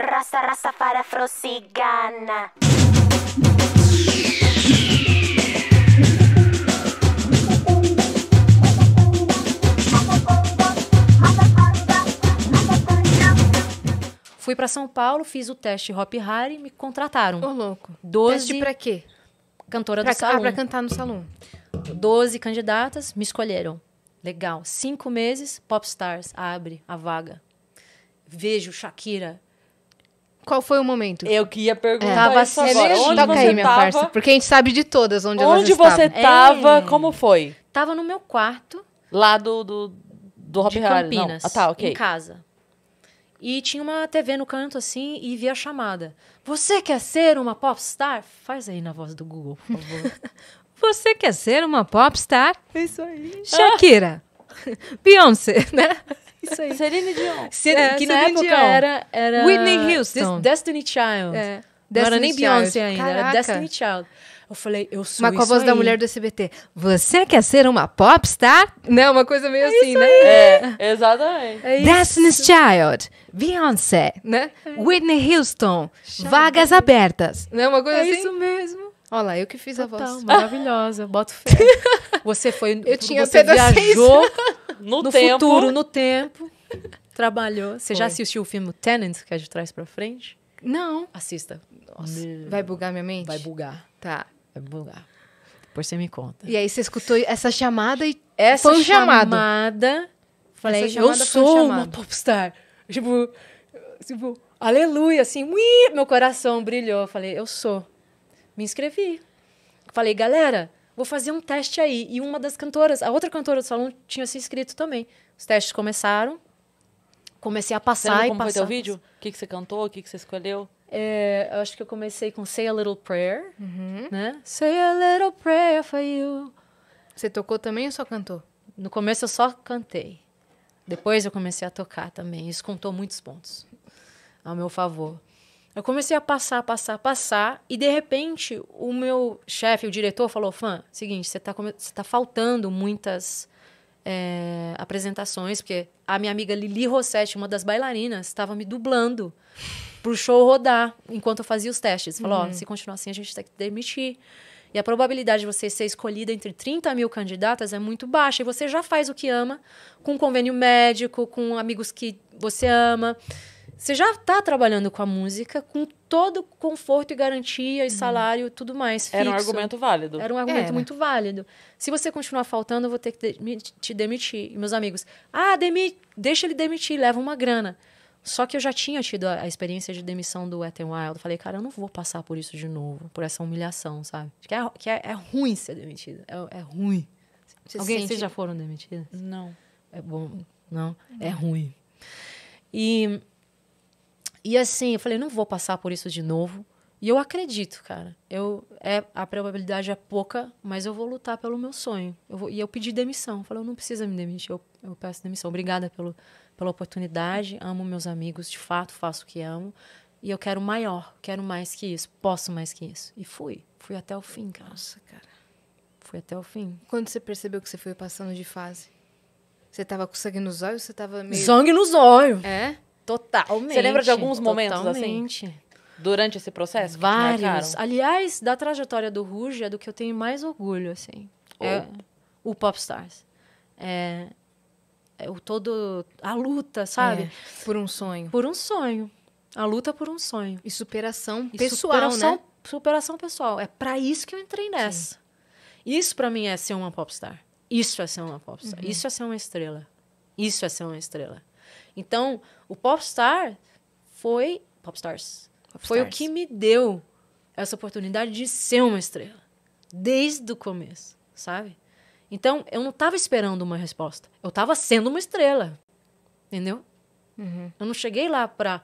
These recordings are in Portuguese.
Raça, raça para afrocigana. Fui para São Paulo, fiz o teste Hop Harry, me contrataram. Ô, louco. 12 teste pra quê? Cantora pra, do salão. Ah, pra cantar no salão. Doze candidatas, me escolheram. Legal. Cinco meses, Popstars abre a vaga. Vejo Shakira, qual foi o momento? Eu que ia perguntar é. isso agora. Onde Toca você aí, minha tava? Parça, porque a gente sabe de todas onde, onde elas estava. Onde você é. tava? É. Como foi? Tava no meu quarto. Lá do, do, do Hop Campinas. Não. Ah, tá, ok. Em casa. E tinha uma TV no canto, assim, e via a chamada. Você quer ser uma popstar? Faz aí na voz do Google, por favor. Você quer ser uma popstar? Isso aí. Shakira. Beyoncé, né? Isso aí. Celine Dion. C é, que na é época Dion. Era, era... Whitney Houston. Destiny Child. É. Destiny não era nem Beyoncé ainda, era Destiny Child. Eu falei, eu sou Mas com a voz aí. da mulher do SBT. Você quer ser uma popstar? Não, uma coisa meio é assim, né? Aí. É, exatamente. É Destiny's Child, Beyoncé, né? É. Whitney Houston, vagas abertas. Não, uma coisa é assim. É isso mesmo. Olha lá, eu que fiz Total, a voz. Maravilhosa, boto fé. Você foi. Eu tinha você viajou no, no tempo. futuro, no tempo. Trabalhou. Você foi. já assistiu o filme Tenant, que é de trás pra frente? Não. Assista. Nossa. Meu. Vai bugar minha mente? Vai bugar. Tá. Vai bugar. Depois você me conta. E aí você escutou essa chamada e essa foi um chamada. Falei, essa chamada eu sou um uma popstar. Tipo, tipo, aleluia, assim, ui, meu coração brilhou. falei, eu sou me inscrevi. Falei, galera, vou fazer um teste aí. E uma das cantoras, a outra cantora do salão, tinha se inscrito também. Os testes começaram. Comecei a passar e como passar. Como foi teu vídeo? O que, que você cantou? O que, que você escolheu? É, eu acho que eu comecei com Say a Little Prayer, uhum. né? Say a Little Prayer for You. Você tocou também ou só cantou? No começo eu só cantei. Depois eu comecei a tocar também. Isso contou muitos pontos ao meu favor. Eu comecei a passar, passar, passar, e de repente o meu chefe, o diretor, falou: Fã, seguinte, você está tá faltando muitas é, apresentações, porque a minha amiga Lili Rossetti, uma das bailarinas, estava me dublando para o show rodar enquanto eu fazia os testes. Falou: uhum. oh, se continuar assim, a gente tem que demitir. E a probabilidade de você ser escolhida entre 30 mil candidatas é muito baixa. E você já faz o que ama, com convênio médico, com amigos que você ama. Você já está trabalhando com a música com todo conforto e garantia e uhum. salário e tudo mais. Fixo. Era um argumento válido. Era um argumento Era. muito válido. Se você continuar faltando, eu vou ter que te demitir. E meus amigos, ah, demi deixa ele demitir, leva uma grana. Só que eu já tinha tido a, a experiência de demissão do Ethan Wild. Falei, cara, eu não vou passar por isso de novo, por essa humilhação, sabe? Que é, que é, é ruim ser demitido. É, é ruim. Você Alguém, sente... vocês já foram demitidos? Não. É bom. Não? não. É ruim. E e assim, eu falei, não vou passar por isso de novo. E eu acredito, cara. Eu, é, a probabilidade é pouca, mas eu vou lutar pelo meu sonho. Eu vou, e eu pedi demissão. Eu falei, eu não precisa me demitir, eu, eu peço demissão. Obrigada pelo, pela oportunidade, amo meus amigos, de fato faço o que amo. E eu quero maior, quero mais que isso, posso mais que isso. E fui, fui até o fim, cara. Nossa, cara. Fui até o fim. Quando você percebeu que você foi passando de fase? Você tava com sangue nos olhos, você tava meio Sangue nos olhos. É? Totalmente. Você lembra de alguns momentos totalmente. assim? Durante esse processo? Vários. Aliás, da trajetória do Ruge é do que eu tenho mais orgulho, assim. Oh. É, o Popstars. É, é, o todo a luta, sabe? É, por um sonho. Por um sonho. A luta por um sonho. E superação e pessoal, superação, né? Superação pessoal. É para isso que eu entrei nessa. Sim. Isso para mim é ser uma popstar. Isso é ser uma popstar. Uhum. Isso é ser uma estrela. Isso é ser uma estrela. Então, o Popstar foi. Popstars. Popstars. Foi o que me deu essa oportunidade de ser uma estrela. Desde o começo, sabe? Então, eu não estava esperando uma resposta. Eu estava sendo uma estrela. Entendeu? Uhum. Eu não cheguei lá para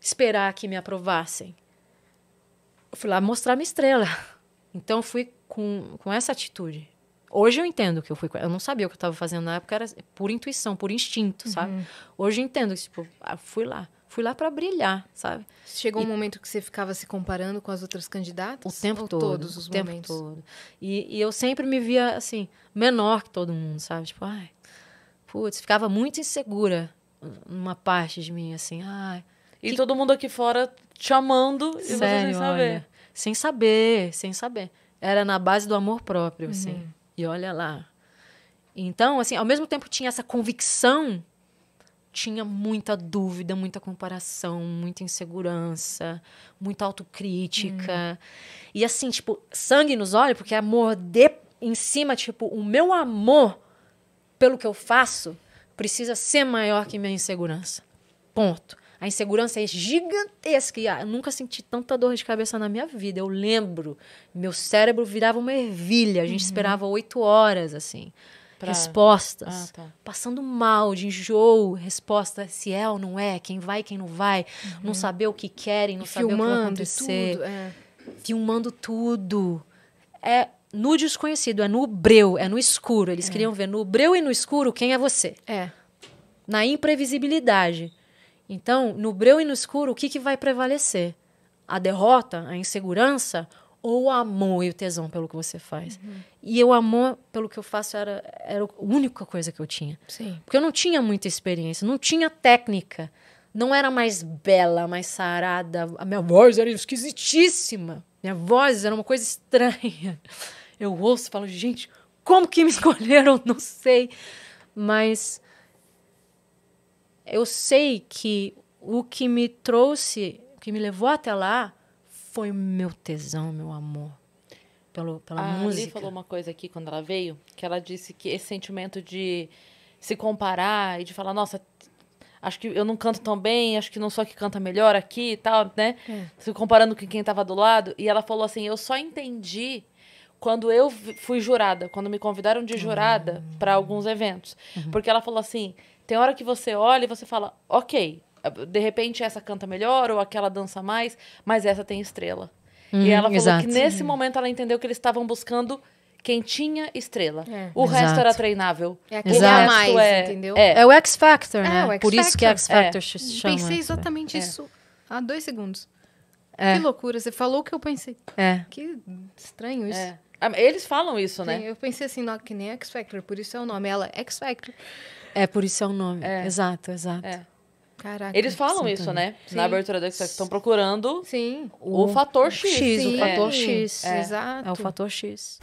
esperar que me aprovassem. Eu fui lá mostrar minha estrela. Então, eu fui com, com essa atitude. Hoje eu entendo que eu fui. Eu não sabia o que eu estava fazendo na época, era por intuição, por instinto, uhum. sabe? Hoje eu entendo que, tipo, ah, fui lá. Fui lá para brilhar, sabe? Chegou e, um momento que você ficava se comparando com as outras candidatas? O tempo todo. Todos os o momentos. tempo todo. E, e eu sempre me via, assim, menor que todo mundo, sabe? Tipo, ai. Putz, ficava muito insegura numa parte de mim, assim, ai. E que... todo mundo aqui fora te Sério, e você sem saber. Olha, sem saber, sem saber. Era na base do amor próprio, assim. uhum. assim. E olha lá. Então, assim, ao mesmo tempo tinha essa convicção, tinha muita dúvida, muita comparação, muita insegurança, muita autocrítica. Hum. E assim, tipo, sangue nos olhos, porque é morder em cima, tipo, o meu amor pelo que eu faço precisa ser maior que minha insegurança. Ponto. A insegurança é gigantesca. E, ah, eu nunca senti tanta dor de cabeça na minha vida. Eu lembro. Meu cérebro virava uma ervilha. A gente uhum. esperava oito horas, assim. Pra... Respostas. Ah, tá. Passando mal, de enjoo, resposta se é ou não é, quem vai, quem não vai, uhum. não saber o que querem, não e saber filmando, o que vai acontecer. Tudo, é. Filmando tudo. É, no desconhecido, é no breu, é no escuro. Eles é. queriam ver no breu e no escuro quem é você. É. Na imprevisibilidade. Então, no breu e no escuro, o que, que vai prevalecer? A derrota, a insegurança ou o amor e o tesão pelo que você faz? Uhum. E o amor pelo que eu faço era, era a única coisa que eu tinha. Sim. Porque eu não tinha muita experiência, não tinha técnica. Não era mais bela, mais sarada. A minha voz era esquisitíssima. Minha voz era uma coisa estranha. Eu ouço e falo, gente, como que me escolheram? Não sei. Mas eu sei que o que me trouxe, o que me levou até lá, foi meu tesão, meu amor. Pelo, pela a música. Ali falou uma coisa aqui quando ela veio, que ela disse que esse sentimento de se comparar e de falar, nossa, acho que eu não canto tão bem, acho que não sou a que canta melhor aqui e tal, né? É. Se comparando com quem estava do lado. E ela falou assim: eu só entendi quando eu fui jurada, quando me convidaram de jurada uhum. para ah. alguns eventos. Uhum. Porque ela falou assim: tem hora que você olha e você fala, ok, de repente essa canta melhor ou aquela dança mais, mas essa tem estrela. Hum, e uhum, ela falou exato. que nesse uhum. momento ela entendeu que eles estavam buscando quem tinha estrela. É. O Exato. resto era treinável. É aquele Exato. mais, é, entendeu? É. é. o X Factor, é, né? X Por Factor. isso que X Factor é. se chama. Pensei exatamente é. isso há dois segundos. Que loucura, você falou o que eu pensei. É. Que estranho isso. Ah, eles falam isso, né? Eu pensei assim, não, que nem X Factor, por isso é o nome. Ela, X Factor. É, por isso é o nome. É. Exato, exato. É. Caraca, Eles falam isso, né? Sim. Na abertura da x Estão procurando Sim. o fator X. X o fator X. É. Exato. É o fator X.